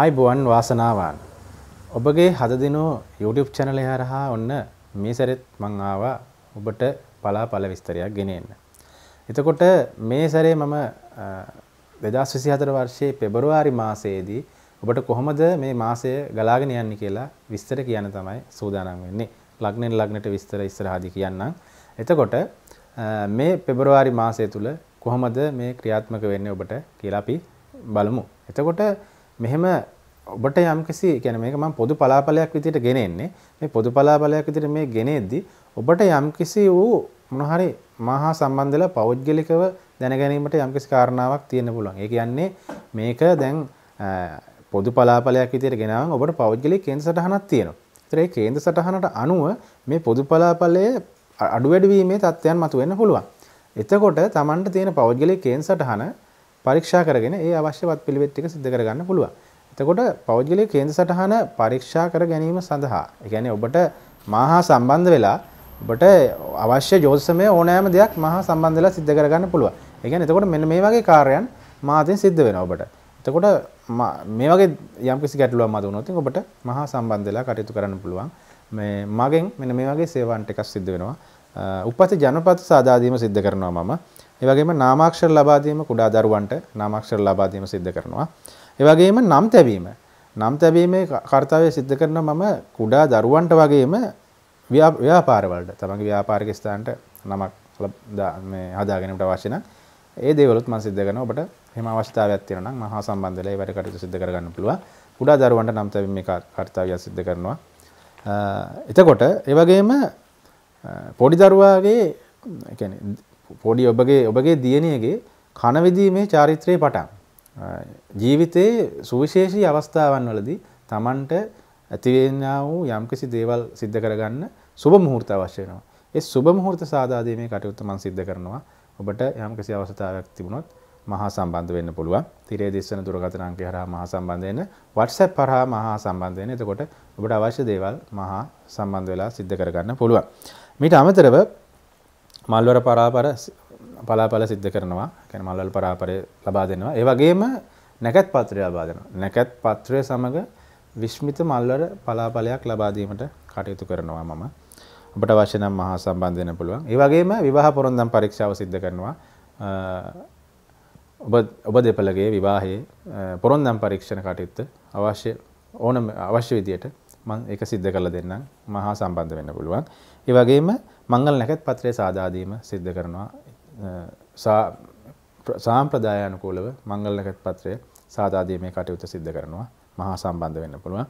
ආයිබුවන් වාසනාවන් ඔබගේ හදදිනෝ YouTube චැනලය හරහා ඔන්න මේ සැරෙත් මං ආවා ඔබට පලාපල විස්තරයක් ගෙනෙන්න. එතකොට මේ සැරේ මම 2024 වර්ෂයේ පෙබරවාරි මාසයේදී ඔබට කොහොමද මේ මාසය ගලාගෙන යන්නේ කියලා විස්තර කියන්න තමයි සූදානම් වෙන්නේ. ලග්නෙන් ලග්නට විස්තර ඉස්සරහදී කියන්නම්. එතකොට මේ පෙබරවාරි මාසය තුල කොහොමද මේ ක්‍රියාත්මක වෙන්නේ ඔබට කියලා අපි බලමු. එතකොට මෙහෙම ඔබට යම්කිසි يعني මේක මම පොදු පලාපලයක් විදියට ගෙනෙන්නේ. මේ පොදු පලාපලයක් විදියට මේ ගෙනෙද්දී ඔබට යම්කිසි වූ මොන හරි මහා සම්බන්ධලා පෞද්ගලිකව දැනගැනීමට යම්කිසි කාරණාවක් තියෙන්න පුළුවන්. ඒ කියන්නේ මේක දැන් පොදු පලාපලයක් විදියට ගෙනාවම ඔබට පෞද්ගලික කේන්ද්‍ර සටහනක් තියෙනවා. ඒතර ඒ කේන්ද්‍ර සටහනට අනුව මේ පොදු පලාපලයේ අඩු වැඩි වීමේ තත්ත්වයන් මතුවෙන්න පුළුවන්. එතකොට Tamanට තියෙන පෞද්ගලික කේන්ද්‍ර සටහන පරීක්ෂා කරගෙන ඒ අවශ්‍යවත් පිළිවෙත් ටික සිදු කරගන්න පුළුවන්. එතකොට පෞද්ගලික කේන්ද්‍ර සටහන පරීක්ෂා කර ගැනීම සඳහා, ඒ කියන්නේ ඔබට මාහා සම්බන්ධ වෙලා ඔබට අවශ්‍ය ජෝතිෂමය ඕනෑම දෙයක් මාහා සම්බන්ධ වෙලා සිද්ධ කරගන්න පුළුවන්. ඒ කියන්නේ එතකොට මෙන්න මේ වගේ කාර්යයන් මාතෙන් සිද්ධ වෙනවා ඔබට. එතකොට මේ වගේ යම්කිසි ගැටලුවක් මත වුණොත් ඔබට මහා සම්බන්ධ වෙලා කටයුතු කරන්න පුළුවන්. මේ මගෙන් මෙන්න මේ වගේ සේවාන් ටිකක් සිද්ධ වෙනවා. උපත් ජනපත සාදා දීම සිද්ධ කරනවා මම. ඒ වගේම නාමාක්ෂර ලබා දීම කුඩා දරුවන්ට නාමාක්ෂර ලබා දීම සිද්ධ කරනවා. ඒ වගේම නම් තැබීම. නම් තැබීමේ කාර්යය සිද්ධ කරන මම කුඩා දරුවන්ට වගේම ව්‍යාපාරවලට තමන්ගේ ව්‍යාපාරික ස්ථානට නමක් මේ හදාගැනීමට අවශ්‍ය නම් ඒ දේවලුත් මම සිද්ධ කරනවා. ඔබට එහෙම අවස්ථාවක් තියෙනවා නම් මහා සම්බන්ධ වෙලා ඒ වැඩ කටයුතු සිද්ධ කරගන්න පුළුවන්. කුඩා දරුවන්ට නම් තැබීම මේ කාර්යය සිද්ධ කරනවා. එතකොට ඒ වගේම පොඩි දරුවාගේ يعني පොඩි ඔබගේ ඔබගේ දියණියගේ කනවිදීමේ චාරිත්‍රයේ පටන් ජීවිතයේ සුවිශේෂී අවස්ථාවන් වලදී Tamanට ඇතිවෙනා වූ යම්කිසි දේවල් සිද්ධ කරගන්න සුබ මුහූර්ත අවශ්‍ය වෙනවා. ඒ සුබ මුහූර්ත සාදා දීමේ කටයුත්ත මම සිද්ධ කරනවා. ඔබට යම්කිසි අවස්ථාවක් තිබුණොත් මහා සම්බන්ධ වෙන්න පුළුවන්. තිරේ දිස්වන දුරකථන අංකය හරහා මහා සම්බන්ධ වෙන්න WhatsApp හරහා මහා සම්බන්ධ වෙන්න. එතකොට ඔබට අවශ්‍ය දේවල් මහා සම්බන්ධ වෙලා සිද්ධ කරගන්න පුළුවන්. මීට අමතරව මල්වර පරාපර පලාපල සිද්ධ කරනවා කැන මල්වල පරාපරය ලබා දෙනවා ඒ වගේම නැකැත් පත්‍රය ලබා දෙනවා නැකැත් පත්‍රය සමඟ විශ්මිත මල්වර පලාපලයක් ලබාදීමට කටයුතු කරනවා මම ඔබට වශනම් මහා සම්බන්ධයන පුළුවන් ඒ වගේම විවාහ පොරොන්දම් පරීක්ෂාව සිද්ධ කරනවා ඔබ ඔබ දෙපළගේ විවාහයේ පොරොන්දම් පරීක්ෂණ කටයුත්ත අවශ්‍ය ඕන අවශ්‍ය විදියට මං එක සිද්ධ කරලා දෙන්නම් මහා සම්බන්ධ වෙන්න පුළුවන් ඒ වගේම මංගල නැකත් පත්‍රය සාදාදීම සිද්ධ කරනවා සාම්ප්‍රදායානුකූලව මංගල නැකත් පත්‍රය සාදාදීමේ කටයුතු සිද්ධ කරනවා මහා සම්බන්ධ වෙන්න පුළුවන්.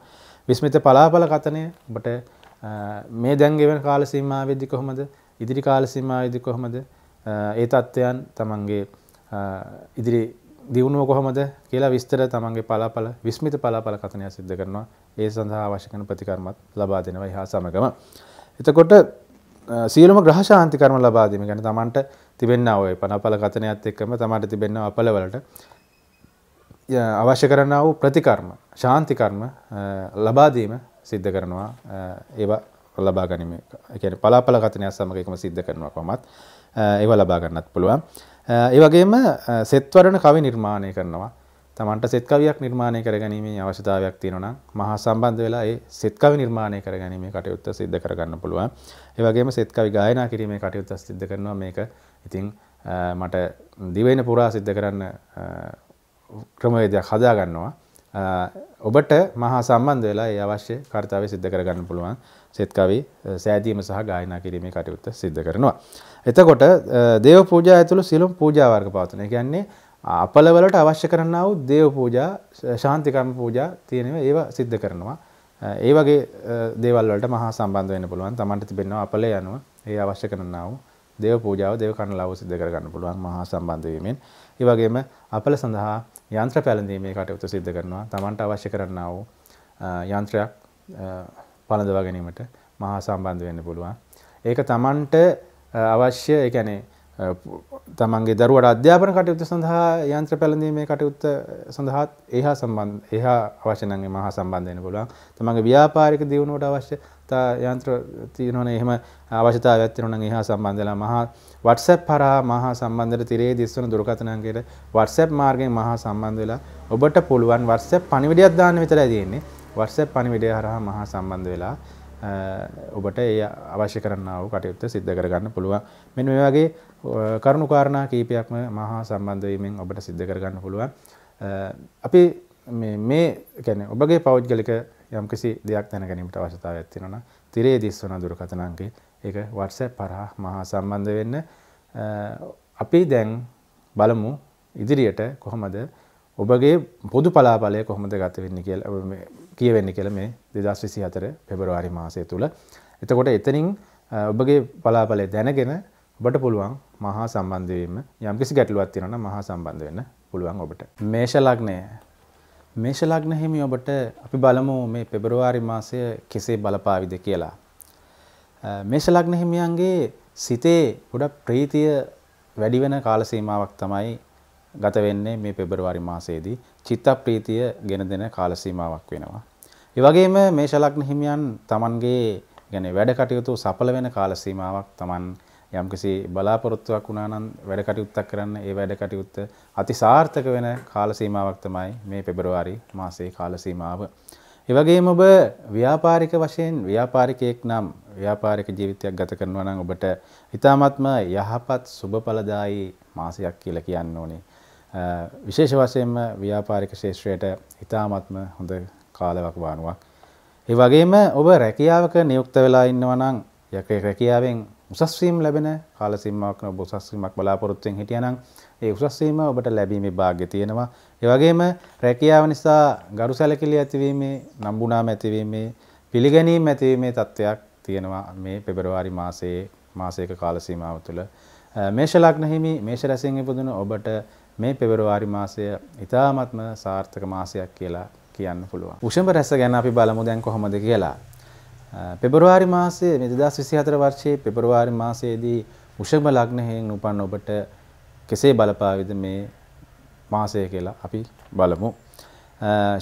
විස්මිත පලාපල කතනය ඔබට මේ දැන්ගෙවන කාල සීමාවෙද්දි කොහොමද ඉදිරි කාල සීමාවෙද්දි කොහොමද ඒ තත්ත්වයන් තමන්ගේ ඉදිරි දියුණුව කොහොමද කියලා විස්තර තමන්ගේ පලාපල විස්මිත පලාපල කතනය සිද්ධ කරනවා ඒ සඳහා අවශ්‍ය කරන ප්‍රතිකර්මත් ලබා දෙනවා හා සමගම. එතකොට සියලුම ග්‍රහශාන්ති කරම ලබාදීම ගැන තමන්ට තිබෙන්න ඔය පනපල කතනයත් එක්කම තමට තිබෙන්න අපලවලට අවශ්‍ය කරන වූ ප්‍රතිකර්ම ශාන්තිකර්ම ලබාදීම සිද්ධ කරනවා ඒවා ලබා ගනිම එකන පලාපල කතනයක් සමගකම සිද්ධ කරනවා කොමත් ඒව ලබාගන්නත් පුළුවන් ඒවගේම සෙත්වරණ කවි නිර්මාණය කරනවා තමන්ට සෙත්කවියක් නිර්මාණය කරගැනීමේ අවශ්‍යතාවයක් තියෙනවා නම් මහා සම්බන්ධ වෙලා ඒ සෙත්කවි නිර්මාණය කරගැනීමේ කටයුත්ත සිද්ධ කරගන්න පුළුවන්. ඒ වගේම සෙත්කවි ගායනා කිරීමේ කටයුත්ත සිද්ධ කරනවා මේක. ඉතින් මට දිවෙන පුරා සිද්ධ කරන්න ක්‍රමවේදයක් හදා ගන්නවා. ඔබට මහා සම්බන්ධ වෙලා ඒ අවශ්‍ය කාර්යය සිද්ධ කරගන්න පුළුවන්. සෙත්කවි සෑදීම සහ ගායනා කිරීමේ කටයුත්ත සිද්ධ කරනවා. එතකොට දේව පූජා ඇතුළු සියලුම පූජා වර්ග පවතුන. ඒ කියන්නේ අපලවලට අවශ්‍ය කරන්නාව දේව පූජා ශාන්තිකම් පූජා තියෙනව ඒව සිද්ධ කරනවා. ඒ වගේ දේවල් වලට මහා සම්බන්ධ වෙන්න පුළුවන්. Tamanට තිබෙනවා අපල යනවා. ඒ අවශ්‍ය කරන්නාව දේව පූජාව දේව කණලාව සිද්ධ කරගන්න පුළුවන් මහා සම්බන්ධ වීමෙන්. ඒ වගේම අපල සඳහා යන්ත්‍ර පැලඳීමේ කටයුතු සිද්ධ කරනවා. Tamanට අවශ්‍ය කරන්නාව යන්ත්‍රයක් පළඳවා ගැනීමට මහා සම්බන්ධ වෙන්න පුළුවන්. ඒක Tamanට අවශ්‍ය ඒ කියන්නේ තමන්ගේ දරුවට අධ්‍යාපන කටයුතු සඳහා යන්ත්‍ර පැළඳීමේ කටයුත්ත සඳහාත් එහා සම්බන්ධ එහා අවශ්‍ය නම් මේ මහා සම්බන්ධ වෙන්න පුළුවන්. තමන්ගේ ව්‍යාපාරික දියුණුවට අවශ්‍ය තා යන්ත්‍ර තියෙනවනේ එහෙම අවශ්‍යතාවයක් තියෙනවා නම් එහා සම්බන්ධ වෙලා මහා WhatsApp හරහා මහා සම්බන්ධට තිරේ දිස්වන දුරකථන අංකයට WhatsApp මාර්ගයෙන් මහා සම්බන්ධ වෙලා ඔබට පුළුවන් WhatsApp පණිවිඩයක් දාන්න විතරයි තියෙන්නේ. WhatsApp පණිවිඩය හරහා මහා සම්බන්ධ වෙලා ඔබට ඒ අවශ්‍ය කරන්නා වූ කටයුත්ත සිද්ධ කරගන්න පුළුවන්. මෙන්න මේ වගේ කරුණු කාරණා කීපයක්ම මහා සම්බන්ධ වීමෙන් ඔබට සිද්ධ කරගන්න පුළුවන්. අපි මේ කියන්නේ ඔබගේ පෞද්ගලික යම්කිසි දෙයක් දැනගැනීමට අවශ්‍යතාවයක් තියෙනවා නම් තිරේ 30 වන දුරකථන අංකය ඒක WhatsApp හරහා මහා සම්බන්ධ වෙන්න. අපි දැන් බලමු ඉදිරියට කොහොමද ඔබගේ පොදු පලාපලය කොහොමද ගත වෙන්නේ කියලා කියවෙන්නේ කියලා මේ 2024 පෙබරවාරි මාසය තුල. එතකොට එතනින් ඔබගේ පලාපලය දැනගෙන ඔබට පුළුවන් මහා සම්බන්ධ වීම යම්කිසි ගැටලුවක් තියෙනවා නම් මහා සම්බන්ධ වෙන්න පුළුවන් ඔබට. මේෂ ලග්නය මේෂ ලග්න හිමි ඔබට අපි බලමු මේ පෙබරවාරි මාසය කෙසේ බලපාවිද කියලා. මේෂ ලග්න හිමියන්ගේ සිතේ ගොඩක් ප්‍රීතිය වැඩි වෙන කාල සීමාවක් තමයි ගත වෙන්නේ මේ පෙබරවාරි මාසයේදී. චිත්ත ප්‍රීතිය ගෙන දෙන කාල සීමාවක් වෙනවා. ඒ වගේම මේෂ ලග්න හිමියන් Tamanගේ يعني වැඩ කටයුතු සඵල වෙන කාල සීමාවක් Taman යම්කිසි බලාපොරොත්තුවක් වුණා නම් වැඩ කටයුත්තක් කරන්න ඒ වැඩ කටයුත්ත අති සාර්ථක වෙන කාල සීමාවක් තමයි මේ පෙබරවාරි මාසයේ කාල සීමාව. ඒ වගේම ඔබ ව්‍යාපාරික වශයෙන් ව්‍යාපාරිකයෙක් නම් ව්‍යාපාරික ජීවිතයක් ගත කරනවා නම් ඔබට ඉතාමත්ම යහපත් සුබඵලදායී මාසයක් කියලා කියන්න ඕනේ. විශේෂ වශයෙන්ම ව්‍යාපාරික ශේෂ්ත්‍රයට ඉතාමත්ම හොඳ කාලවක් වානුවක්. ඒ වගේම ඔබ රැකියාවක නියුක්ත වෙලා ඉන්නවා නම් යකේ රැකියාවෙන් උසස්වීම් ලැබෙන කාලසිම්මාවක ඔබ උසස්වීමක් බලාපොරොත්තුෙන් හිටියනම් ඒ උසස්වීම ඔබට ලැබීමේ භාග්‍ය තියෙනවා. ඒ වගේම රැකියාව නිසා ගරු සැලකිලි ඇතිවීමේ, නම්බුනාම ඇතිවීමේ, පිළිගැනීම් ඇතිවීමේ තත්ත්වයක් තියෙනවා මේ පෙබරවාරි මාසයේ මාසයක කාල සීමාව තුළ. මේෂ ලග්න හිමි මේෂ රැසින් ඉපදුන ඔබට මේ පෙබරවාරි මාසය ඉතාමත්ම සාර්ථක මාසයක් කියලා කියන්න පුළුවන්. උෂඹ රැස ගැන අපි බලමු දැන් කොහොමද කියලා. පෙබරවාරි මාසයේ මේ 2024 වර්ෂයේ පෙබරවාරි මාසයේදී වෘෂභ ලග්නයෙන් උපන් ඔබට කෙසේ බලපාවිද මේ මාසය කියලා අපි බලමු.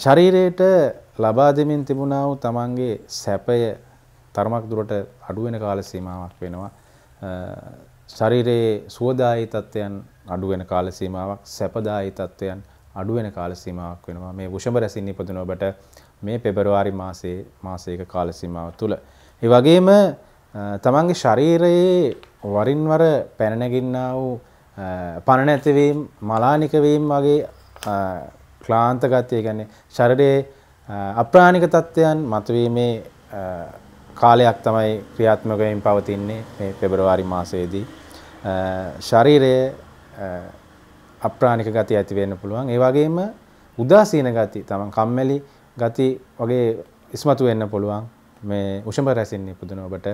ශරීරයට ලබා දෙමින් තිබුණා වූ තමන්ගේ සැපය තරමක් දුරට අඩු වෙන කාල සීමාවක් වෙනවා. ශරීරයේ සුවදායී තත්ත්වයන් අඩු වෙන කාල සීමාවක්, සැපදායී තත්ත්වයන් අඩු වෙන කාල සීමාවක් වෙනවා. මේ වෘෂභ රැසින් ඉපදුන ඔබට මේ පෙබරවාරි මාසයේ මාසයක කාල සීමාව තුළ. ඒ වගේම තමන්ගේ ශරීරයේ වරින් වර පැන නැගින්නා වූ පණ නැතිවීම, මලානික වීම වගේ ක්ලාන්ත ගතිය කියන්නේ ශරීරයේ අප්‍රාණික තත්ත්වයන් මතුවීමේ කාලයක් තමයි ක්‍රියාත්මක වෙමින් පවතින්නේ මේ පෙබරවාරි මාසයේදී. ශරීරය අප්‍රාණික ගතිය ඇති වෙන්න පුළුවන්. ඒ වගේම උදාසීන ගති, තමන් කම්මැලි ගති වගේ ඉස්මතු වෙන්න පුළුවන් මේ උෂම රැසින් ඉපදුන ඔබට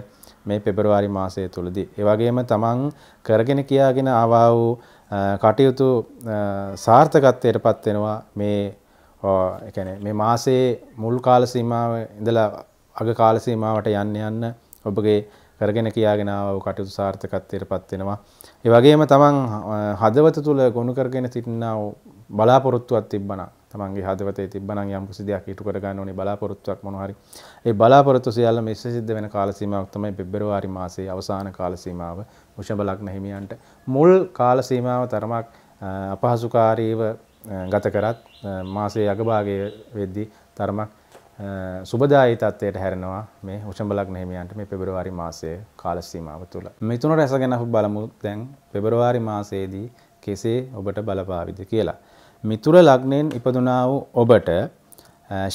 මේ පෙබරවාරි මාසය තුළදී. ඒ වගේම තමන් කරගෙන කියාගෙන ආවා වූ කටයුතු සාර්ථකත්වයට පත් වෙනවා මේ ඒ කියන්නේ මේ මාසයේ මුල් කාල සීමාව ඉඳලා අග කාල සීමාවට යන්න යන්න ඔබගේ කරගෙන කියාගෙන ආව කටයුතු සාර්ථකත්වයට පත් වෙනවා. ඒ වගේම තමන් හදවත තුළ ගොනු කරගෙන සිටිනා බලාපොරොත්තුවක් තිබ්බනම් තමන්ගේ හදවතේ තිබ්බනම් යම් කිසි දෙයක් ඉටු කර ගන්න ඕනේ බලාපොරොත්තුවක් මොනවා හරි. ඒ බලාපොරොත්තු සියල්ල මෙස්ස සිද්ධ වෙන කාල සීමාවක් තමයි පෙබරවාරි මාසයේ අවසාන කාල සීමාව. වෘෂභ ලග්න හිමියන්ට මුල් කාල සීමාව තරමක් අපහසුකාරීව ගත කරත් මාසයේ අගභාගයේ වෙද්දී තරමක් සුබදායි තත්ත්වයට හැරෙනවා මේ වෘෂභ ලග්න හිමියන්ට මේ පෙබරවාරි මාසයේ කාල සීමාව තුළ. මිථුන රැසගෙන අපි බලමු දැන් පෙබරවාරි මාසයේදී කෙසේ ඔබට බලපාවිද කියලා. මිතුර ලග්නයෙන් ඉපදුනා වූ ඔබට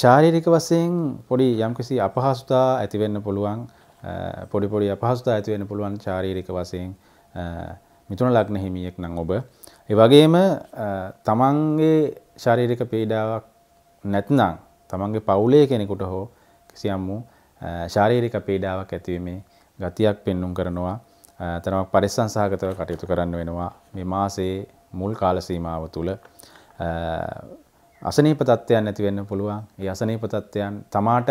ශාරීරික වශයෙන් පොඩි යම්කිසි අපහසුතා ඇති වෙන්න පුළුවන් පොඩි පොඩි අපහසුතා ඇති වෙන්න පුළුවන් ශාරීරික වශයෙන් මිතුන ලග්න හිමියෙක් නම් ඔබ ඒ වගේම තමන්ගේ ශාරීරික පීඩාවක් නැත්නම් තමන්ගේ පවුලේ කෙනෙකුට හෝ කිසියම් වූ ශාරීරික පීඩාවක් ඇතිවීමේ ගතියක් පෙන්눔 කරනවා තරමක් පරිස්සම් සහගතව කටයුතු කරන්න වෙනවා මේ මාසයේ මුල් කාල සීමාව තුළ අසනීප තත්ත්වයන් ඇති වෙන්න පුළුවන්. ඒ අසනීප තත්ත්වයන් තමාට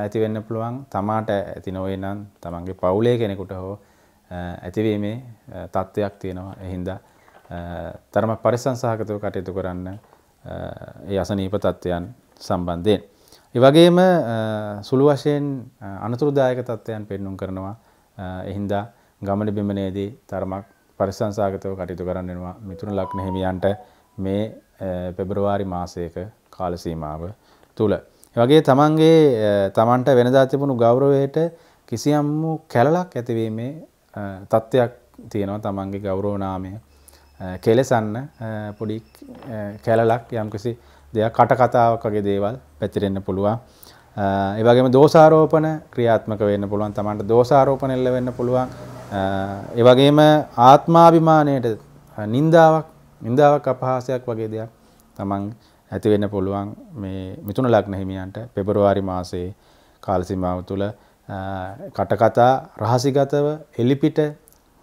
ඇති වෙන්න පුළුවන්. තමාට ඇති නොවේ නම් තමන්ගේ පවුලේ කෙනෙකුට හෝ ඇතිවීමේ තත්ත්වයක් තියෙනවා. ඒ හින්දා තරමක් පරිස්සම් සහගතව කටයුතු කරන්න ඒ අසනීප තත්ත්වයන් සම්බන්ධයෙන්. ඒ වගේම සුළු වශයෙන් අනතුරුදායක තත්ත්වයන් පෙන්눔 කරනවා. ඒ හින්දා ගමන බිමනේදී තරමක් පරිස්සම් සහගතව කටයුතු කරන්න වෙනවා. මිතුරු ලග්න හිමියන්ට මේ පෙබරවාරි මාසයක කාලසීමාව තුළ. වගේ තමන්ගේ තමන්ට වෙනදා තිබුණු ගෞරවයට කිසියම් වූ කැලලක් ඇතිවීමේ තත්ත්වයක් තියෙනවා තමන්ගේ ගෞරෝනාමය කෙලෙසන්න පොඩි කැලලක් යම්කිසි දෙයක් කටකතාවකගේ දේවල් පැතිරෙන්න්න පුළුවන්. ඒවගේම දෝසාරෝපන ක්‍රියාත්මක වෙන්න පුළුවන් තමන්ට දෝසාරෝපන එල්ල වෙන්න පුළුවන්. ඒවගේම ආත්මාභිමානයට නින්දාවක් නින්දාවක් අපහාසයක් වගේ දෙයක් තමන් ඇති වෙන්න පුළුවන් මේ මිතුන ලග්න හිමියන්ට පෙබරවාරි මාසයේ කාල සීමාව තුළ කටකතා රහසිගතව එලිපිට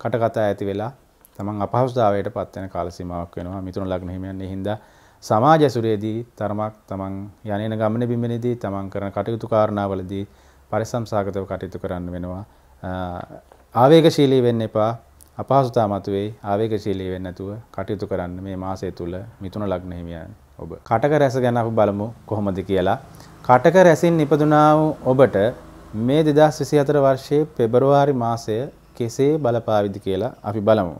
කටකතා ඇති වෙලා තමන් අපහසුතාවයට පත් වෙන කාල සීමාවක් වෙනවා මිතුන ලග්න හිමියන්. ඒ හින්දා සමාජ ඇසුරේදී තරමක් තමන් යන්නේන ගමන බිමනේදී තමන් කරන කටයුතු කාරණාවලදී පරිසම්සගතව කටයුතු කරන්න වෙනවා. ආවේගශීලී වෙන්න එපා අපහසුතා මතුවේ ආවේගශීලී වෙන්නේ නැතුව කටයුතු කරන්න මේ මාසය තුල මිතුන ලග්න හිමියන් ඔබ. කටක රැස ගැන අපි බලමු කොහොමද කියලා. කටක රැසින් ඉපදුනා වූ ඔබට මේ 2024 වර්ෂයේ පෙබරවාරි මාසය කෙසේ බලපාවිද කියලා අපි බලමු.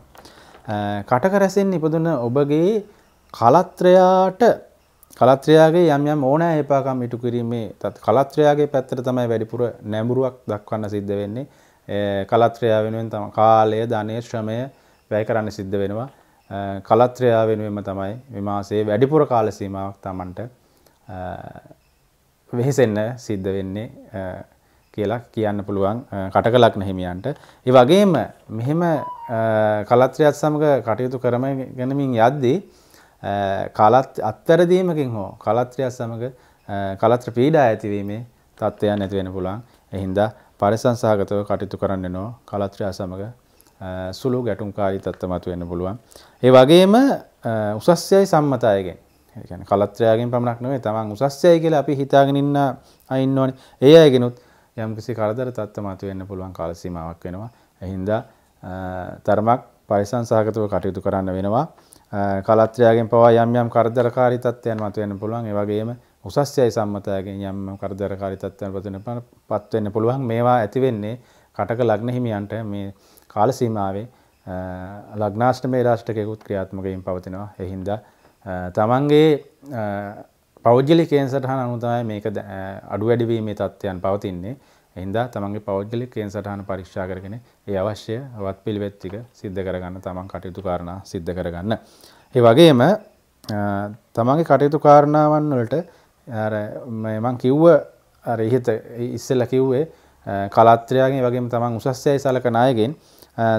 කටක රැසින් ඉපදුන ඔබගේ කලත්‍රයාට කලත්‍රයාගේ යම් යම් ඕනෑ ඒපාකම් ඉටු කිරීමේ තත් කලත්‍රයාගේ පැත්තට තමයි වැඩිපුර නැඹුරුවක් දක්වන්න සිද්ධ වෙන්නේ. කලත්‍රයා වෙනුවෙන් තම කාලය ධනය ශ්‍රමය වැය කරන්න සිද්ධ වෙනවා. කලත්‍රයා වෙනුවෙන්ම තමයි විමාසේ වැඩිපුර කාල සීමාවක් තමන්ට වෙහෙසෙන්න සිද්ධ වෙන්නේ කියලා කියන්න පුළුවන් කටකලක් නැහිමියන්ට. ඒ වගේම මෙහෙම කලත්‍රයත් සමග කටයුතු කරම ගැනමින් යද්දී කලත් අත්තරදීමකින් හෝ කලත්‍රයත් සමග කලත්‍ර පීඩා ඇතිවීමේ තත්ත්වයන් ඇතිවෙන පුළුවන් එහින්දා පරිසංසහගතව කටයුතු කරන්න නෝ කලත්‍රයා සමග සුළු ගැටුම්කාරී තත්ත්ව මතුවෙන්න පුළුවන්. ඒ වගේම උසස්යයි සම්මත අයගෙන් ඒ කියන්නේ කලත්‍රයාගෙන් පමණක් නෙවෙයි තමන් උසස්යයි කියලා අපි හිතාගෙන ඉන්න අය ඉන්නෝනේ. ඒ අයගෙනුත් යම්කිසි කරදර තත්ත්ව මතුවෙන්න පුළුවන් කාල සීමාවක් වෙනවා. එහින්දා තරමක් පරිසංසහගතව කටයුතු කරන්න වෙනවා. කලත්‍රයාගෙන් පවා යම් යම් කරදරකාරී තත්ත්වයන් මතුවෙන්න පුළුවන්. ඒ වගේම උසස්යයි සම්මතයගෙන් යම් කරදරකාරී තත්ත්වයන් පත්වෙන පත්වෙන්න පුළුවන් මේවා ඇති වෙන්නේ කටක ලග්න හිමියන්ට මේ කාල සීමාවේ ලග්නාෂ්ටමේ රාෂ්ටකයකුත් ක්‍රියාත්මකයෙන් පවතිනවා එහින්දා තමන්ගේ පෞද්ගලිකයෙන් සටහන අනුතමයි මේක අඩු වැඩිවීමේ තත්ත්වයන් පවතින්නේ එහින්දා තමන්ගේ පෞද්ගලිකයෙන් සටහන පරීක්ෂා කරගෙන ඒ අවශ්‍ය වත් පිළිවෙත් ටික සිද්ධ කරගන්න තමන් කටයුතු කාරණා සිද්ධ කරගන්න. ඒ වගේම තමන්ගේ කටයුතු කාරණාවන් වලට මං කිව්ව අර ඉහත ඉස්සෙල්ල කිව්වේ කලාත්‍රයාගේ වගේම තමන් උසස්යයි සලකන අයගෙන්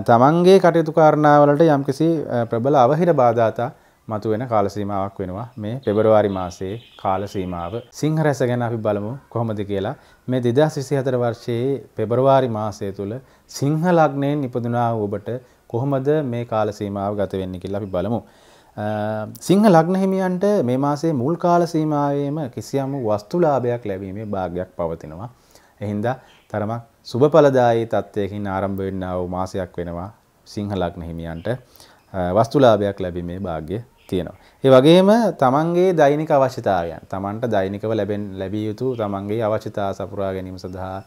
තමන්ගේ කටයුතු කාරණාවලට යම්කිසි ප්‍රබල අවහිර බාධාතා මතුවෙන කාලසීමාවක් වෙනවා මේ පෙබරවාරි මාසයේ කාලසීමාව සිංහ රැස ගැන අපි බලමු කොහොමද කියලා මේ දෙදස් විසි හතර වර්ෂයේ පෙබරවාරි මාසය තුළ සිංහ ලග්නයෙන් ඉපදුනා ඔබට කොහොමද මේ කාලසීමාව ගත වෙන්න කියලා අපි බලමු. සිංහ ලග්න හිමියන්ට මේ මාසේ මුල් කාල සීමාවේම කිසියම් වස්තුලාභයක් ලැබීමේ භාග්යක් පවතිනවා. එහින්දා තරමක් සුබඵලදායී තත්ත්වයකින් ආරම්භ වෙන්නා වූ මාසයක් වෙනවා සිංහ ලග්න හිමියන්ට වස්තුලාභයක් ලැබීමේ භාග්ය තියෙනවා. ඒ වගේම තමන්ගේ දෛනික අවශ්‍යතාවයන් තමන්ට දෛනිකව ලැබෙන් ලැබිය යුතු තමන්ගේ අවශ්‍යතා සපුරා ගැනීම සඳහා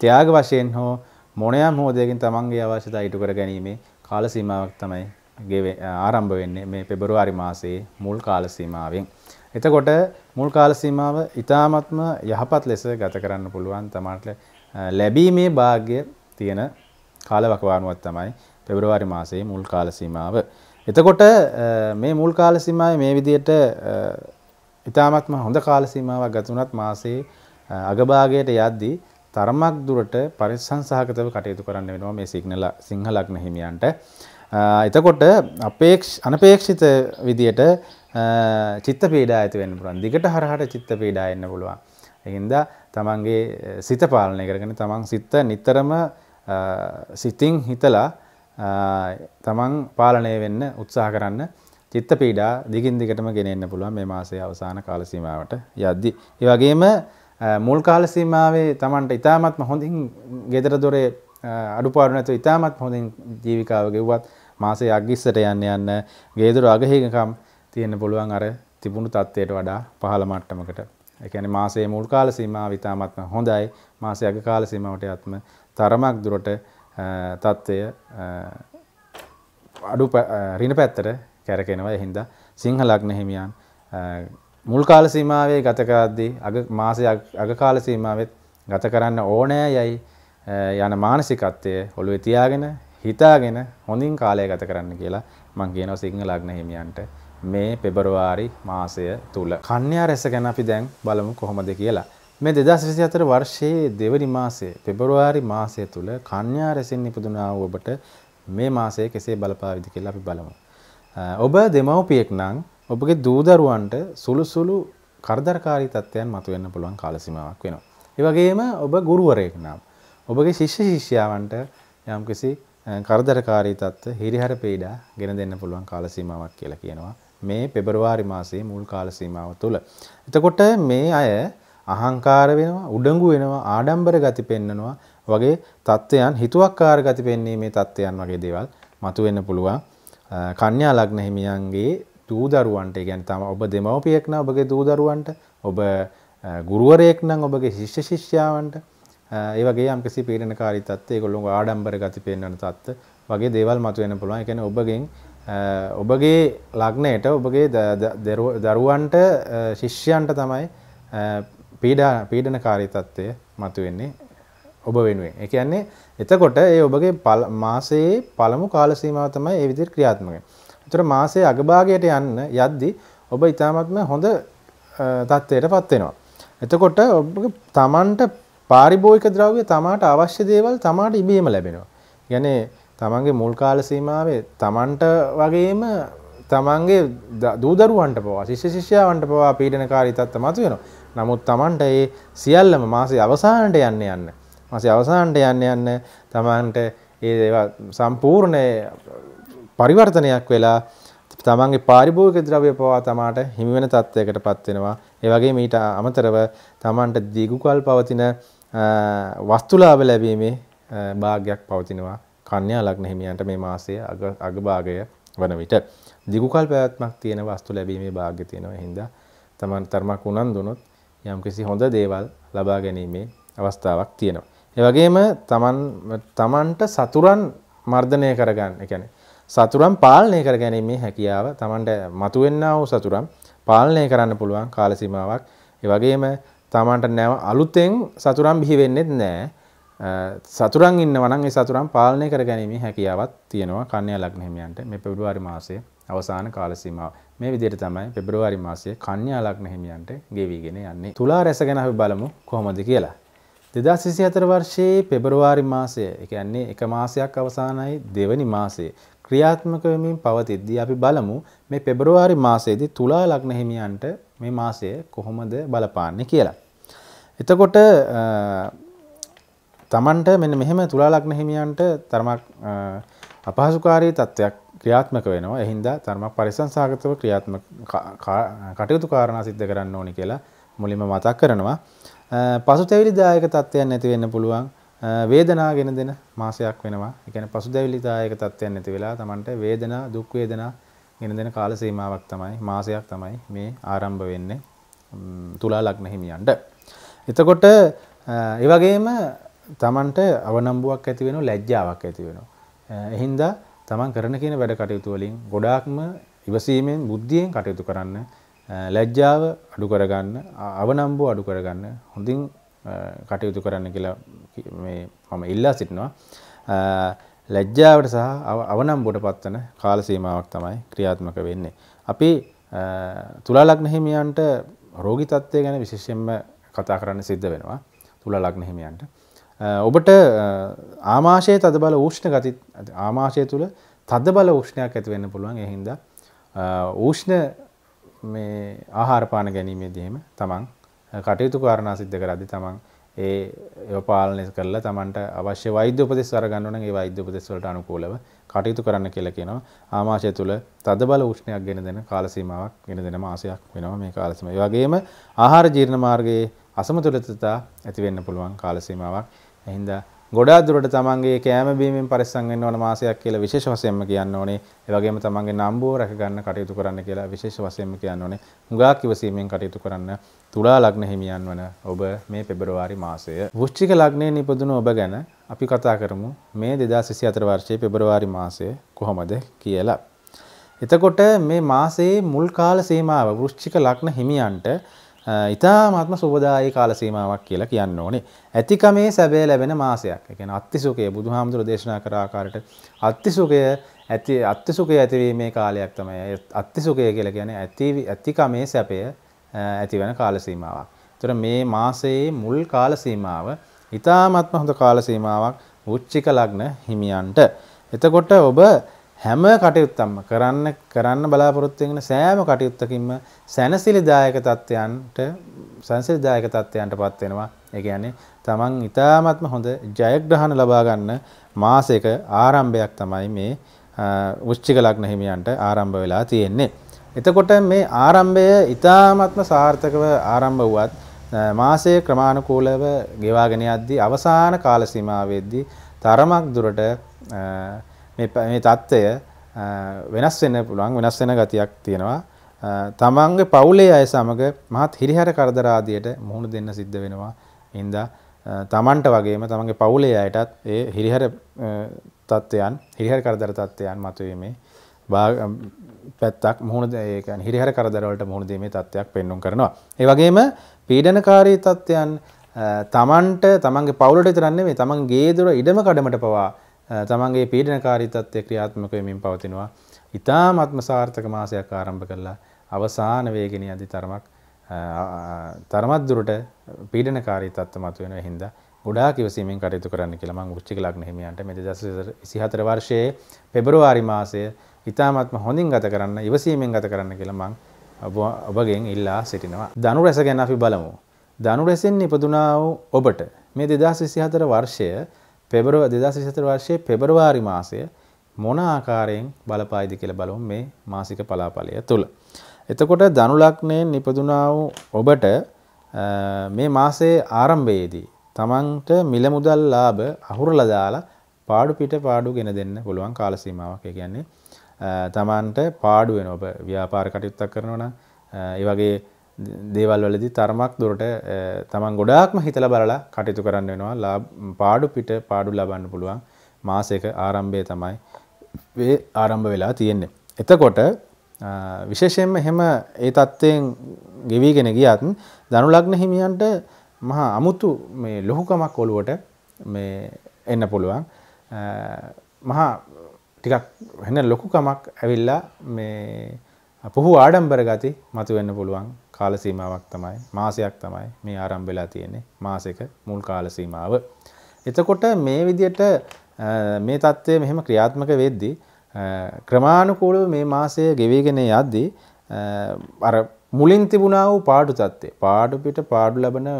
ත්‍යාග වශයෙන් හෝ මොනයම් හෝ දෙයකින් තමන්ගේ අවශ්‍යතා ඉටු කර ගැනීමේ කාල සීමාවක් තමයි ආරම්භ වෙන්නේ මේ පෙබරවාරි මාසයේ මුල් කාල සීමාවෙන්. එතකොට මුල් කාල සීමාව ඊ타මත්ම යහපත් ලෙස ගත කරන්න පුළුවන් තමාට ලැබීමේ වාග්ය තියෙන කාලවකවානුවක් තමයි පෙබරවාරි මාසයේ මුල් කාල සීමාව. එතකොට මේ මුල් කාල සීමාවේ මේ විදිහට ඊ타මත්ම හොඳ කාල සීමාවක් ගත වුණත් මාසයේ අගභාගයට යද්දී තරමක් දුරට පරිසංසහගතව කටයුතු කරන්න වෙනවා මේ සිග්නල සිංහ ලග්න හිමියන්ට. එතකොට අපේක්ෂ අනපේක්ෂිත විදියට චිත්ත පීඩා ඇති වෙන්න පුළුවන්. දිගට හරහට චිත්ත පීඩා එන්න පුළුවන්. ඒකින්ද තමන්ගේ සිත පාලනය කරගෙන තමන් සිත නිතරම සිතින් හිතලා තමන් පාලනය වෙන්න උත්සාහ කරන්න චිත්ත පීඩා දිගින් දිගටම ගෙනෙන්න පුළුවන් මේ මාසයේ අවසාන කාල සීමාවට යද්දි. ඒ වගේම මුල් කාල සීමාවේ තමන්ට ඉතාමත්ම හොඳින් ගෙදර දොරේ අඩුපාඩු නැතුව ඉතාමත් හොඳින් ජීවිකාව ගෙව්වත් මාසේ අගිස්සට යන්න යන්න ගේදුර අගහිකම් තියෙන්න පුළුවන් අර තිබුණු තත්ත්වයට වඩා පහළ මට්ටමකට. ඒ කියන්නේ මාසයේ මුල් කාල සීමාව ඉතාමත්ම හොඳයි. මාසයේ අග කාල සීමාවට යත්ම තරමක් දුරට තත්ත්වය අඩු රින පැත්තට කැරකෙනවා. ඒ හින්දා සිංහ ලග්න හිමියන් මුල් කාල සීමාවේ ගත කරද්දී අග මාසයේ අග කාල සීමාවෙත් ගත කරන්න ඕනෑ යයි යන මානසිකත්වය ඔළුවේ තියාගෙන හිතාගෙන හොඳින් කාලය ගත කරන්න කියලා මං කියනවා සිංහ ලග්න හිමියන්ට මේ පෙබරවාරි මාසය තුල. කන්‍යා රැස ගැන අපි දැන් බලමු කොහොමද කියලා. මේ 2024 වර්ෂයේ දෙවනි මාසයේ පෙබරවාරි මාසය තුල කන්‍යා රැසින් ඉපදුනා වූ ඔබට මේ මාසය කෙසේ බලපාවිද කියලා අපි බලමු. ඔබ දෙමව්පියෙක් නම් ඔබගේ දූ දරුවන්ට සුළු සුළු කරදරකාරී තත්ත්වයන් මතුවෙන්න පුළුවන් කාල සීමාවක් වෙනවා. ඒ වගේම ඔබ ගුරුවරයෙක් නම් ඔබගේ ශිෂ්‍ය ශිෂ්‍යාවන්ට යම්කිසි කරදරකාරී තත්ත්ව හිරිහැර පීඩා ගෙන දෙන්න පුළුවන් කාල සීමාවක් කියලා කියනවා. මේ පෙබරවාරි මාසයේ මුල් කාල සීමාව තුළ. එතකොට මේ අය අහංකාර වෙනවා උඩඟු වෙනවා ආඩම්බර ගති පෙන්නනවා වගේ තත්ත්වයන් හිතුවක්කාර ගති පෙන්නේ මේ තත්ත්වයන් වගේ දේවල් මතුවෙන්න පුළුවන් කන්‍යා ලග්න හිමියන්ගේ දූ දරුවන්ට කියන්නේ තම ඔබ දෙමව්පියෙක් නම් ඔබගේ දූ දරුවන්ට ඔබ ගුරුවරයෙක් නම් ඔබගේ ශිෂ්‍ය ශිෂ්‍යාවන්ට ඒ වගේ යම්කිසි පීඩනකාරී තත්ත්ව ඒගොල්ලෝ ආඩම්බර ගති පෙන්වන තත්ත්ව වගේ දේවල් මතුවෙන්න පුළුවන්. ඒ කියන්නේ ඔබගෙන් ඔබගේ ලග්නයට ඔබගේ දරුවන්ට ශිෂ්‍යයන්ට තමයි පීඩා පීඩනකාරී තත්ත්වය මතුවෙන්නේ ඔබ වෙනුවෙන්. ඒ කියන්නේ එතකොට ඒ ඔබගේ මාසයේ පළමු කාල සීමාව තමයි ඒ විදිහට ක්‍රියාත්මක වෙන්නේ. ඒතර මාසයේ අගභාගයට යන්න යද්දී ඔබ ඊටාත්ම හොඳ තත්ත්වයටපත් වෙනවා. එතකොට ඔබ තමන්ට පාරිභෝගික ද්‍රව්‍ය තමාට අවශ්‍ය දේවල් තමාට ඉබේම ලැබෙනවා. يعني තමන්ගේ මුල් කාල සීමාවේ තමන්ට වගේම තමන්ගේ දූදරුවන්ට පවා ශිෂ්‍ය ශිෂ්‍යාවන්ට පවා පීඩනකාරී තත්ත්ව මතුවෙනවා. නමුත් තමන්ට ඒ සියල්ලම මාසේ අවසානට යන්න යන්න. මාසේ අවසානට යන්න යන්න තමන්ට ඒ ඒවා සම්පූර්ණ පරිවර්තනයක් වෙලා තමන්ගේ පාරිභෝගික ද්‍රව්‍ය පවා තමාට හිමි වෙන තත්යකට පත් වෙනවා. ඒ වගේම ඊට අමතරව තමන්ට දීගුකල් පවතින වස්තුලාභ ලැබීමේ භාගයක් පවතිනවා කන්‍යා ලග්න හිමියන්ට මේ මාසයේ අගභාගය වන විට. දිගු කල් පැවැත්මක් තියෙන වස්තු ලැබීමේ භාග්‍ය තියෙනවා. එහින්දා Taman තරමක් උනන්දුනොත් යම්කිසි හොඳ දේවල් ලබා ගැනීමේ අවස්ථාවක් තියෙනවා. ඒ වගේම Taman Tamanට සතුරන් මර්ධනය කරගන්න, ඒ කියන්නේ සතුරන් පාලනය කර ගැනීමේ හැකියාව Tamanට මතුවෙන්නා වූ සතුරන් පාලනය කරන්න පුළුවන් කාල සීමාවක්. ඒ වගේම තමන්ට නැව අලුතෙන් සතුරම් බිහිවෙන්නෙත් නෑ සතුරන් ඉන්න වනන් සතුරම් පාලනය කර ගැනීම හැකියාවත් තියෙනවා කන්‍යා ලක්නහිමියන්ට මේ පෙබරුවාරි මාසය අවසාන කාලසීමාව මේ විදිහට තමයි පෙබරුවාරි මාසයේ කන්‍යා ලග්න හිමියන්ට ගෙවිගෙන යන්නේ. තුලා රැස ගැන අපි බලමු කොහොමද කියලා. 2024 වර්ෂයේ පෙබරුවාරි මාසය, ඒ කියන්නේ එක මාසයක් අවසానයි දෙවැනි මාසයේ ක්‍රියාත්මක වෙමින් පවතිද්දී අපි බලමු මේ පෙබරුවාරි මාසයේදී තුලා ලග්න හිමියන්ට මේ මාසය කොහොමද බලපාන්නේ කියලා. එතකොට තමන්ට මෙන්න මෙහෙම තුලාලක්න හිමියන්ට තරමක් අපහසුකාරී තත්ත්වයක් ක්‍රියාත්මක වෙනවා එහින්දා තරමක් පරිසංසාගතව ක්‍රියාත්ම කටයුතු කාරණා සිද්ධ කරන්න ඕනි කියලා මුලින්ම මතක් කරනවා. පසුතැවිලි දායක තත්ත්වයන් නැති වෙන්න පුළුවන් වේදනා ගෙන දෙන මාසයක් වෙනවා. ඒ කියන්නේ පසුතැවිලි දායක තත්ත්වයන් නැති වෙලා Tamanට වේදනා දුක් වේදනා ගෙන දෙන කාල සීමාවක් තමයි මාසයක් තමයි මේ ආරම්භ වෙන්නේ තුලා ලග්න හිමියන්ට. එතකොට ඒවගේම තමන්ට අවනම්බුවක් ඇතිවෙන ලැජ්ජාවක් ඇතිවෙන. එහින්ද තමන් කරන කියන වැඩ කටයුතුවලින් ගොඩාක්ම ඉවසීමෙන් බුද්ධියෙන් කටයුතු කරන්න ලැජ්ජාව අඩු කරගන්න අවනම්බෝ අඩු කරගන්න හොඳින් කටයුතු කරන්න කියලා මම ඉල්ලා සිටිනවා. ලැජ්ජාවට සහ අවනම්බොට පත්වන කාල සීමාවක් තමයි ක්‍රියාත්මක වෙන්නේ. අපි තුලාලක්න හිමියන්ට රෝගි තත්ත්වය ගැන විශේෂයෙන්ම කතා කරන්න සිද්ධ වෙනවා තුල ලග්න හිමියන්ට. ඔබට ආමාශයේ තදබල ඌෂ්ණ ගති ආමාශය තුල තදබල ඌෂ්ණයක් ඇති වෙන්න පුළුවන්. ඒ හින්දා ඌෂ්ණ මේ ආහාර පාන ගැනීමේදීම තමන් කටයුතු කාරණා සිද්ධ කරද්දී තමන් ඒ ඒව පාලනය කරලා තමන්ට අවශ්‍ය වෛද්‍ය උපදෙස් අරගන්න ඕන නම් ඒ වෛද්‍ය උපදෙස් වලට අනුකූලව කටයුතු කරන්න කියලා කියනවා. ආමාශය තුල තදබල උෂ්ණයක් ගෙන දෙන කාල සීමාවක් ගෙන දෙන මාසයක් වෙනවා මේ කාල සීමාව. ඒ වගේම ආහාර ජීර්ණ මාර්ගයේ අසමතුලිතතා ඇති වෙන්න පුළුවන් කාල සීමාවක්. එහින්දා ගොඩාක් දුරට තමන්ගේ කෑම බීමෙන් පරිස්සම් වෙන්න ඕන මාසයක් කියලා විශේෂ වශයෙන්ම කියන්න ඕනේ. ඒ වගේම තමන්ගේ නම්බුව රැකගන්න කටයුතු කරන්න කියලා විශේෂ වශයෙන්ම කියන්න ඕනේ. හුඟක් ඉවසීමෙන් කටයුතු කරන්න. තුලා ලග්න හිමියන් වන ඔබ මේ පෙබරවාරි මාසය. වෘශ්චික ලග්නයේ නිපදුණු ඔබ ගැන අපි කතා කරමු මේ 2024 වර්ෂයේ පෙබරවාරි මාසය කොහොමද කියලා. එතකොට මේ මාසයේ මුල් කාල සීමාව වෘශ්චික ලග්න හිමියන්ට ඉතාමත්ම සුබදායි කාලසීමාවක් කියලා කියන්න ඕනේ. ඇතිකමේ සැබෑ ලැබෙන මාසයක්. ඒ කියන්නේ අත්තිසුකය බුදුහාමුදුර දේශනා කර ආකාරයට අත්තිසුකය ඇති අත්තිසුකය ඇතිවීමේ කාලයක් තමයි. අත්තිසුකය කියලා කියන්නේ ඇති ඇතිකමේ සැපය ඇතිවන කාලසීමාවක්. ඒතර මේ මාසයේ මුල් කාලසීමාව ඉතාමත්ම හොඳ කාලසීමාවක් වෘච්චික ලග්න හිමියන්ට. එතකොට ඔබ හැම කටයුත්තක්ම කරන්න කරන්න බලාපොරොත්තු වෙන සෑම කටයුත්තකින්ම සැනසිලිදායක තත්ත්වයන්ට සැනසිලිදායක තත්ත්වයන්ටපත් වෙනවා. ඒ කියන්නේ තමන් ඊ타ත්ම හොඳ ජයග්‍රහණ ලබා ගන්න මාසයක ආරම්භයක් තමයි මේ වෘශ්චික ලග්න හිමියන්ට ආරම්භ වෙලා තියෙන්නේ. එතකොට මේ ආරම්භය ඊ타ත්ම සාර්ථකව ආරම්භ වුවත් මාසයේ ක්‍රමානුකූලව ගෙවාගෙන යද්දී අවසාන කාල සීමාවෙදී තරමක් දුරට මේ මේ தত্ত্বය වෙනස් වෙන්න පුළුවන් වෙනස් වෙන ගතියක් තියෙනවා තමන්ගේ පවුලේ අය සමග මහත් හිරිහැර කරදර ආදියට මුහුණ දෙන්න සිද්ධ වෙනවා ඉඳා තමන්ට වගේම තමන්ගේ පවුලේ අයටත් ඒ හිරිහැර තත්ත්වයන් හිරිහැර කරදර තත්ත්වයන් මතුවීමේ පැත්තක් මුහුණ දෙයකන් හිරිහැර කරදරවලට මුහුණ දීමේ තත්ත්වයක් පෙන්වුම් කරනවා. ඒ වගේම පීඩනකාරී තත්ත්වයන් තමන්ට තමන්ගේ පවුලට විතරක් නෙමෙයි තමන්ගේ ගේ දොර ඉඩම කඩමට පවා තමන්ගේ පීඩනකාරීතත්වය ක්‍රියාත්මක වෙමින් පවතිනවා. ඉතාමත්ම සාර්ථක මාසයක් ආරම්භ කළා. අවසාන වේගිනිය අධි තරමක් තරමත් දුරට පීඩනකාරී තත්ත්ව මතුවෙන හින්දා ගොඩාක් ඉවසීමෙන් කටයුතු කරන්න කියලා මම වෘශ්චික ලග්න හිමියන්ට මේ 2024 වර්ෂයේ පෙබරවාරි මාසය ඉතාමත්ම හොඳින් ගත කරන්න ඉවසීමෙන් ගත කරන්න කියලා මම ඔබගෙන් ඉල්ලා සිටිනවා. ධනු රැස ගැන අපි බලමු. ධනු රැසෙන් ඉපදුනා වූ ඔබට මේ 2024 වර්ෂය පෙබරව දෙදස් විසතර වර්ෂයේ පෙබරවාරි මාසය මොන ආකාරයෙන් බලපායිද කියලා බලමු මේ මාසික පලාඵලය තුල. එතකොට ධනු ලග්නයෙන් නිපදුනා වූ ඔබට මේ මාසයේ ආරම්භයේදී තමන්ට මිල මුදල් ලාභ අහුරලා දාලා පාඩු පිට පාඩු ගෙන දෙන්න පුළුවන් කාල සීමාවක්. ඒ කියන්නේ තමන්ට පාඩු වෙන ඔබ ව්‍යාපාර කටයුත්තක් කරනවා නම් ඒ වගේ දේවල් වලදි තරමක් දුරට තමන් ගොඩාක්ම හිතල බලලා කටයුතු කරන්න වෙනවා ලා පාඩු පිට පාඩු ලබන්න පුළුවන් මාසයක ආරම්භය තමයි වේ ආරම්භ වෙලා තියෙන්නේ. එතකොට විශේෂයෙන්ම එහෙම ඒ තත්ත්වයෙන් ගෙවීගෙන ගියත් ධනුලග්න හිමියන්ට මහා අමුතු මේ ලොහුකමක් ඔළුවට මේ එන්න පුළුවන් මහා ටිකක් වෙන ලොකුකමක් ඇවිල්ලා මේ පුහු ආඩම්බර ගති මතුවෙන්න පුළුවන් කාල සීමාවක් තමයි මාසයක් තමයි මේ ආරම්භ වෙලා තියෙන්නේ මාසෙක මුල් කාල සීමාව. එතකොට මේ විදියට මේ தත්ත්වය මෙහෙම ක්‍රියාත්මක වෙද්දී ක්‍රමානුකූලව මේ මාසය ගෙවිගෙන යද්දී අර මුලින් තිබුණා වූ පාඩු තත්ත්වය පාඩු පිට පාඩු ලබන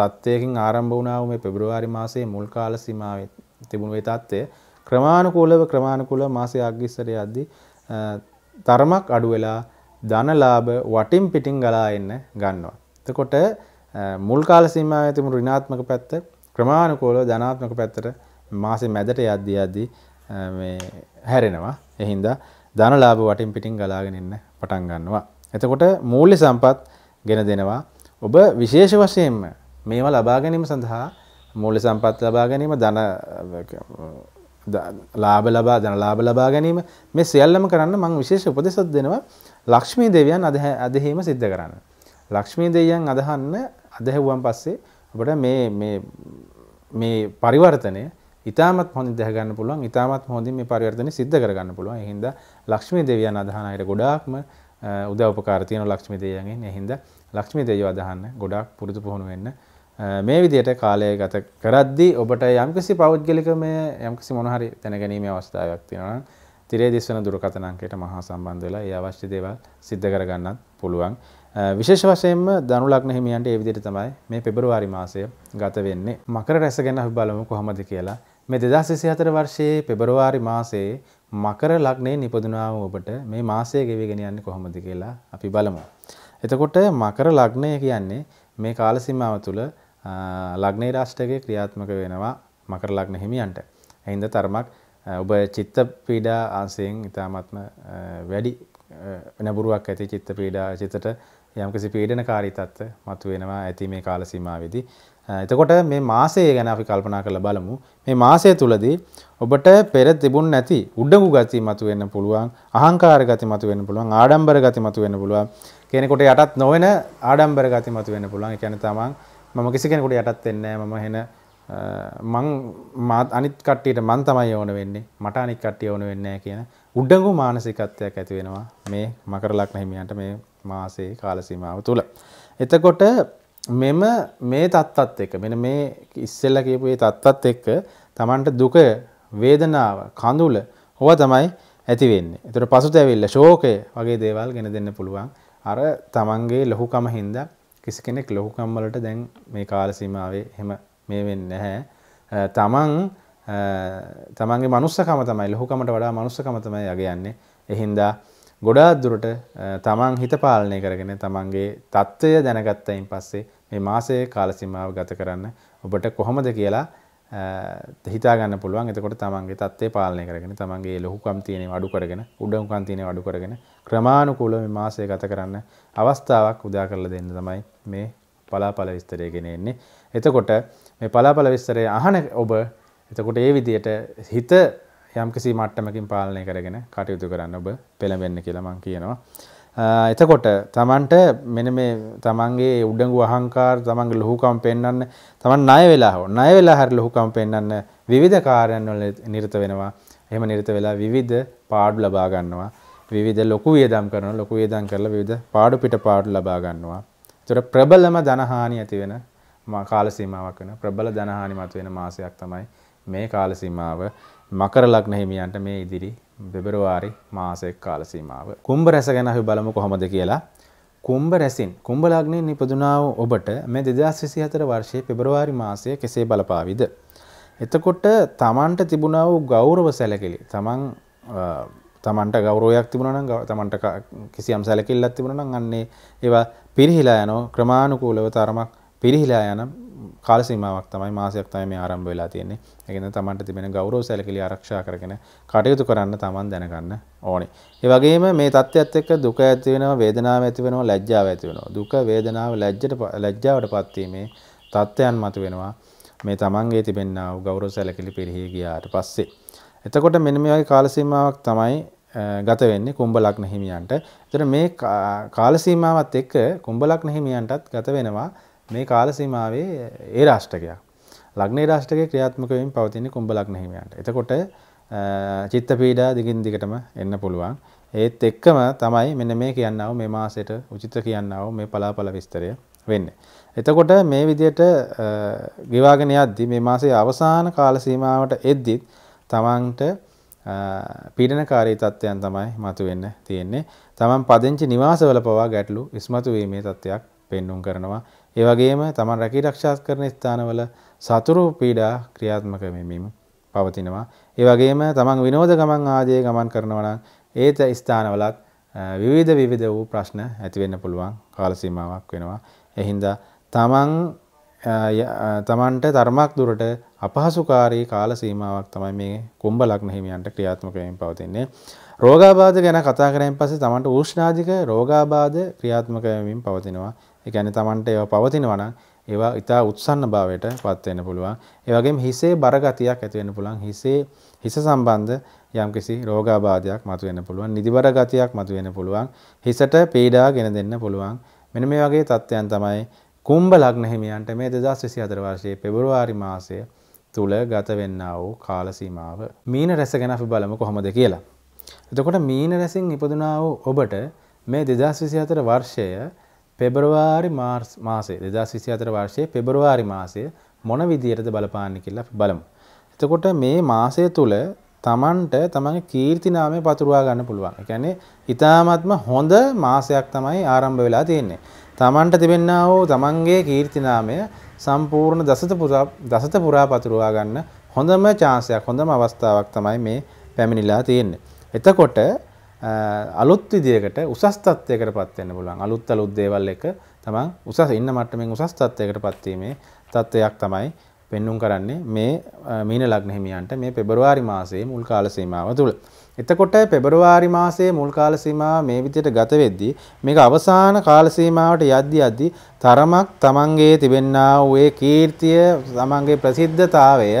තත්ත්වයකින් ආරම්භ වුණා වූ මේ පෙබරවාරි මාසයේ මුල් කාල සීමාවේ තිබුණු ඒ තත්ත්වය ක්‍රමානුකූලව ක්‍රමානුකූලව මාසයක් ඉස්සර යද්දී තරමක් අඩු වෙලා ධනලාභ වටින් පිටින් ගලා එන්න ගන්නවා. එතකොට මුල් කාල සීමාවේ තිබුණු ඍණාත්මක පැත්ත ක්‍රමානුකූලව ධනාත්මක පැත්තට මාසේ මැදට යද්දී යද්දී මේ හැරෙනවා. එහින්ද ධනලාභ වටින් පිටින් ගලාගෙන ඉන්න පටන් ගන්නවා. එතකොට මූල්‍ය සම්පත් ගෙන දෙනවා. ඔබ විශේෂ වශයෙන්ම මේවා ලබා ගැනීම සඳහා මූල්‍ය සම්පත් ලබා ගැනීම ධන ලාභ ලබා ධනලාභ ලබා ගැනීම මේ සියල්ලම කරන්න මම විශේෂ උපදෙසක් දෙනවා. ලක්ෂ්මී දෙවියන් අදහෙම සිද්ධ කරන්න. ලක්ෂ්මී දෙවියන් අදහන්න අදහෙව්වන් පස්සේ අපට මේ පරිවර්තනය ඉතාමත් හොඳින් දැහගන්න පුළුවන් ඉතාමත් හොඳින් මේ පරිවර්තනය සිද්ධ කරගන්න පුළුවන්. ඒ හින්දා ලක්ෂ්මී දෙවියන් අදහන අයට ගොඩාක්ම උදව්පකාර තියෙන ලක්ෂ්මී දෙවියන්ගෙන්. ඒ හින්දා ලක්ෂ්මී දෙවියෝ අදහන්න ගොඩාක් පුරුදු පුහුණු වෙන්න මේ විදියට කාලය ගත කරද්දී ඔබට යම්කිසි පෞද්ගලිකමය යම්කිසි මොනහරි දැනගැනීමේ අවස්ථාවක් තියෙනවා නම් තිරේ දිස්වන දුරකථන අංකයට මහා සම්බන්ධ වෙලා ඒ අවශ්‍ය දේවල් සිද්ධ කරගන්නත් පුළුවන්. විශේෂ වශයෙන්ම ධනු ලග්න හිමියන්ට ඒ විදිහට තමයි මේ පෙබරවාරි මාසය ගත වෙන්නේ. මකර රැස ගැන අපි බලමු කොහොමද කියලා. මේ 2024 වර්ෂයේ පෙබරවාරි මාසයේ මකර ලග්නයේ නිපදුනා වූ ඔබට මේ මාසය ගෙවිගෙන යන්නේ කොහොමද කියලා අපි බලමු. එතකොට මකර ලග්නය කියන්නේ මේ කාල සීමාව තුළ ලග්නේ රාශියක ක්‍රියාත්මක වෙනවා මකර ලග්න හිමියන්ට. එයින්ද තරමක් ඔබ චිත්ත පීඩා ආසයෙන් ඉතාමත්ම වැඩි නැබුරුවක් ඇති චිත්ත පීඩා චිතට යම්කිසි පීඩන කාරීතත්ව මතු වෙනවා ඇති මේ කාල සීමාවේදී. එතකොට මේ මාසය ගැන අපි කල්පනා කරලා බලමු. මේ මාසය තුලදී ඔබට පෙර තිබුණ නැති උඩඟු ගති මතු වෙන්න පුළුවන්, අහංකාර ගති මතු වෙන්න පුළුවන්, ආඩම්බර ගති මතු වෙන්න පුළුවන්. කෙනෙකුට යටත් නොවන ආඩම්බර ගති මතු වෙන්න පුළුවන්. ඒ කියන්නේ තමන් මම කිසි කෙනෙකුට යටත් වෙන්නේ නැහැ. මම එහෙන මං මාත් අනිත් කට්ටියට මන් තමයි ඕන වෙන්නේ මට අනිත් කට්ටිය ඕන වෙන්නේ නැහැ කියන උඩඟු මානසිකත්වයක් ඇති වෙනවා මේ මකර ලග්න හිමියන්ට මේ මාසේ කාල සීමාව තුල. එතකොට මෙම මේ තත්ත්වත් එක මෙන්න මේ ඉස්සෙල්ලා කියපු මේ තත්ත්වත් එක්ක Tamanට දුක වේදනාව කඳුල හොව තමයි ඇති වෙන්නේ. ඒතර පසුතැවිල්ල ශෝකය වගේ දේවල් ගෙන දෙන්න පුළුවන්. අර Tamanගේ ලොකුකම හින්දා කිසි කෙනෙක් ලොකුකම් වලට දැන් මේ කාල සීමාවේ එහෙම මේ වෙන්න නැහැ තමන් තමන්ගේ මනුස්සකම තමයි ලොහුකමට වඩා මනුස්සකම තමයි යගයන්නේ එහින්දා ගොඩාක් දුරට තමන් හිත පාලනය කරගෙන තමන්ගේ தত্ত্বය දැනගත්තයින් පස්සේ මේ මාසයේ කාලසීමාව ගත කරන්න ඔබට කොහොමද කියලා හිතාගන්න පුළුවන් එතකොට තමන්ගේ තත්ත්වය පාලනය කරගෙන තමන්ගේ ලොහුකම් තියෙන අඩු කරගෙන උඩුකම් තියෙන අඩු කරගෙන ක්‍රමානුකූලව මේ මාසය ගත කරන්න අවස්ථාවක් උදා කරලා දෙන්න තමයි මේ පලාපල විස්තරය ගෙන එන්නේ. එතකොට මේ පලාපල විස්තරය අහන ඔබ එතකොට ඒ විදියට හිත යම්කිසි මට්ටමකින් පාලනය කරගෙන කටයුතු කරන්න ඔබ පෙළඹෙන්න කියලා මං කියනවා. එතකොට තමන්ට මෙන මේ තමන්ගේ උඩඟු අහංකාර තමන්ගේ ලොහුකම් පෙන්වන්න තමන් ණය වෙලා හෝ ණය වෙලා හරි ලොහුකම් පෙන්වන්න විවිධ කාර්යයන් වල නිරත වෙනවා. එහෙම නිරත වෙලා විවිධ පාඩු ලබා ගන්නවා. විවිධ ලොකු වියදම් කරනවා. ලොකු වියදම් කරලා විවිධ පාඩු පිට පාඩු ලබා ගන්නවා. ඒතර ප්‍රබලම ධනහානි ඇති වෙන කාල සීමාවක් වෙන ප්‍රබල ධනහානි මතුවෙන මාසයක් තමයි මේ කාල සීමාව මකර ලග්න හිමියන්ට මේ ඉදිරි පෙබරවාරි මාසයේ කාල සීමාව. කුම්භ රැස ගැන අපි බලමු කොහොමද කියලා. කුම්භ රැසින් කුම්භ ලග්නයෙන් නිපදුනා වූ ඔබට මේ 2024 වර්ෂයේ පෙබරවාරි මාසය කෙසේ බලපාවිද? එතකොට තමන්ට තිබුණා වූ ගෞරව සැලකිලි තමන් තමන්ට ගෞරෝයක් තිබුණනම් තමන්ට කිසියම් සැලකිල්ලක් තිබුණනම් අන්නේ ඒවා පිරිහිලා යනවා ක්‍රමානුකූලව තරමක් පිරිහිලා යන කාලසීමාවක් තමයි මාසයක් තමයි මේ ආරම්භ වෙලා තියෙන්නේ. ඒ කියන්නේ තමන්ට තිබෙන ගෞරව සැලකිලි ආරක්ෂා කරගෙන කටයුතු කරන්න තමන් දැනගන්න ඕනේ. ඒ වගේම මේ தත්ත්වයත් එක්ක දුක ඇති වෙනවා, වේදනාව ඇති වෙනවා, ලැජ්ජාව ඇති වෙනවා. දුක, වේදනාව, ලැජ්ජට ලැජ්ජාවටපත් වීමේ தත්ත්වයන් මතුවෙනවා. මේ තමන්ගේ තිබෙනා වූ ගෞරව සැලකිලි පිරිහි ගියාට පස්සේ. එතකොට මෙන්න මේ වගේ කාලසීමාවක් තමයි ගත වෙන්නේ කුම්භ ලග්න හිමියන්ට. ඒතර මේ කාලසීමාවත් එක්ක කුම්භ ලග්න හිමියන්ටත් ගත වෙනවා මේ කාල සීමාවේ ඒ රාෂ්ටකයක් ලග්නේ රාෂ්ටකයේ ක්‍රියාත්මක වීම පවතින්නේ කුම්භ ලග්න හිමියන්ට. එතකොට චිත්ත පීඩා දිගින් දිගටම එන්න පුළුවන්. ඒත් එක්කම තමයි මෙන්න මේ කියනව මේ මාසෙට උචිත කියනව මේ පලාපල විස්තරය වෙන්නේ. එතකොට මේ විදිහට ගෙවාගෙන යද්දි මේ මාසේ අවසාන කාල සීමාවට එද්දිත් තමන්ට පීඩනකාරී තත්ත්වයන් තමයි මතුවෙන්න තියෙන්නේ. තමන් පදිංචි නිවාසවල පවා ගැටලු ඉස්මතු වීමේ තත්ත්වයක් පෙන්눔 කරනවා. ඒ වගේම තමන් රැකී රක්ෂා කරන ස්ථානවල සතුරු පීඩා ක්‍රියාත්මක වෙමින් පවතිනවා. ඒ වගේම තමන් විනෝද ගමන් ආදී ගමන් කරනවා නම් ඒත ස්ථානවලත් විවිධ විවිධ වූ ප්‍රශ්න ඇති වෙන්න පුළුවන් කාල සීමාවක් වෙනවා. එහින්දා තමන් තමන්ට ධර්මයක් දුරට අපහසුකාරී කාල සීමාවක් තමයි මේ කුම්භ ලග්න හිමියන්ට ක්‍රියාත්මක වෙමින් පවතින්නේ. රෝගාබාධ ගැන කතා කරමින් පස්සේ තමන්ට උෂ්ණාධික රෝගාබාධ ක්‍රියාත්මක වෙමින් පවතිනවා. ඒ කියන්නේ Tamanට ඒවා පවතිනවා නම් ඒවා ඉතා උත්සන්න භාවයට පත් වෙන්න පුළුවන්. ඒ වගේම හිසේ බරගතියක් ඇති වෙන්න පුළුවන්. හිසේ හිස සම්බන්ධ යම්කිසි රෝගාබාධයක් මතුවෙන්න පුළුවන්. නිදිබර ගතියක් මතුවෙන්න පුළුවන්. හිසට පීඩා ගෙන දෙන්න පුළුවන්. මෙන්න මේ වගේ තත්ත්වයන් තමයි කුම්භ ලග්න හිමියන්ට මේ 2024 වර්ෂයේ පෙබරවාරි මාසයේ තුල ගත වෙන්නා වූ කාල සීමාව. මීන රැස ගැන අපි බලමු කොහොමද කියලා. එතකොට මීන රැසින් ඉපදුනා වූ ඔබට මේ 2024 වර්ෂය පෙබරවාරි මාර්ස් මාසේ 2024 වර්ෂයේ පෙබරවාරි මාසය මොන විදියටද බලපාන්නේ කියලා අපි බලමු. එතකොට මේ මාසය තුල තමන්ට තමන්ගේ කීර්ති නාමය පතුරවා ගන්න පුළුවන්. ඒ කියන්නේ ඊ타ත්ම හොඳ මාසයක් තමයි ආරම්භ වෙලා තියෙන්නේ. තමන්ට තිබෙනා වූ තමන්ගේ කීර්ති නාමය සම්පූර්ණ දසත පුරා දසත පුරා පතුරවා ගන්න හොඳම chance එකක් හොඳම අවස්ථාවක් තමයි මේ පැමිණිලා තියෙන්නේ. එතකොට අලුත් විදියකට උසස් තත්ත්වයකට පත්වෙන්න පුළුවන් අලුත් අලුත් දේවල් එක තමන් උසස් ඉන්න මට්ටමින් උසස් තත්ත්වයකට පත්වීමේ තත්ත්වයක් තමයි පෙන්눔 කරන්නේ මේ මීන ලග්න හිමියන්ට මේ පෙබරවාරි මාසයේ මුල් කාල සීමාව තුළ. එතකොට පෙබරවාරි මාසයේ මුල් කාල සීමාව මේ විදිහට ගත වෙද්දී මේක අවසාන කාල සීමාවට යද්දී යද්දී තරමක් තමන්ගේ තිබෙන්නා වූ ඒ කීර්තිය තමන්ගේ ප්‍රසිද්ධතාවය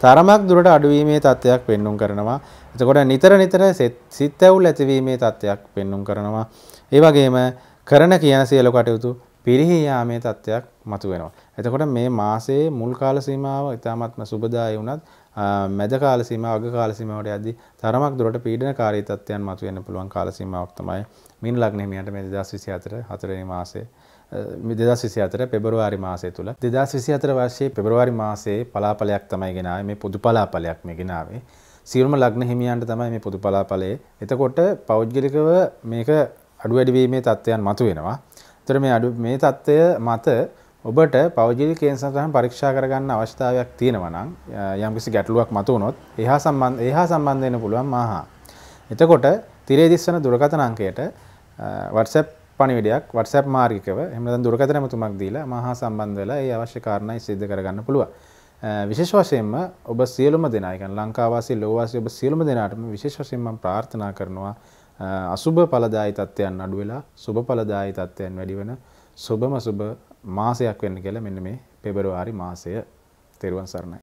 තරමක් දුරට අඩුවීමේ තත්ත්වයක් පෙන්눔 කරනවා. එතකොට නිතර නිතර සිත් ඇවුල් ඇතිවීමේ තත්ත්වයක් පෙන්눔 කරනවා. ඒ වගේම කරන කියන සියලු කටයුතු පිරිහී යාමේ තත්ත්වයක් මතුවෙනවා. එතකොට මේ මාසයේ මුල් කාල සීමාව ඉතාමත්ම සුබදායි වුණත් මැද කාල සීමාව අග කාල සීමාවට යද්දී තරමක් දුරට පීඩනකාරී තත්ත්වයන් මතුවෙන්න පුළුවන් කාල සීමාවක් තමයි මීන ලග්න හිමියන්ට මේ 2024 හතරවෙනි මාසයේ 2024 පෙබරවාරි මාසය තුල 2024 වර්ෂයේ පෙබරවාරි මාසයේ පලාපලයක් තමයි ගෙනාවේ මේ පොදු පලාපලයක් මේ ගෙනාවේ. සියලුම ලග්න හිමියන්ට තමයි මේ පොදු පලාඵලය. එතකොට පෞද්ගලිකව මේක අඩු වැඩි වීමේ තත්ත්වයන් මතුවෙනවා. ඒතර මේ අඩු මේ தত্ত্বය මත ඔබට පෞද්ගලික කේන්සන් සටහන් පරීක්ෂා කරගන්න අවස්ථාවක් තියෙනවා නම් යම්කිසි ගැටලුවක් මතුවනොත් එහා සම්බන්ධ එහා සම්බන්ධ වෙන්න පුළුවන් මාහා. එතකොට තිරේ දිස්වන දුරකථන අංකයට WhatsApp පණිවිඩයක් WhatsApp මාර්ගිකව එහෙම නැත්නම් දුරකථන ඇමතුමක් දීලා මාහා සම්බන්ධ වෙලා ඒ අවශ්‍ය කාරණා සිද්ධ කරගන්න පුළුවන්. විශේෂ වශයෙන්ම ඔබ සියලුම දෙනා يعني ලංකාවාසී ලෝවාසී ඔබ සියලුම දෙනාටම විශේෂ වශයෙන් මම ප්‍රාර්ථනා කරනවා අසුබ ඵලදායි තත්ත්වයන් අඩු වෙලා සුබ ඵලදායි තත්ත්වයන් වැඩි වෙන සුබම සුබ මාසයක් වෙන්න කියලා මෙන්න මේ පෙබරවාරි මාසය තෙරුවන් සරණයි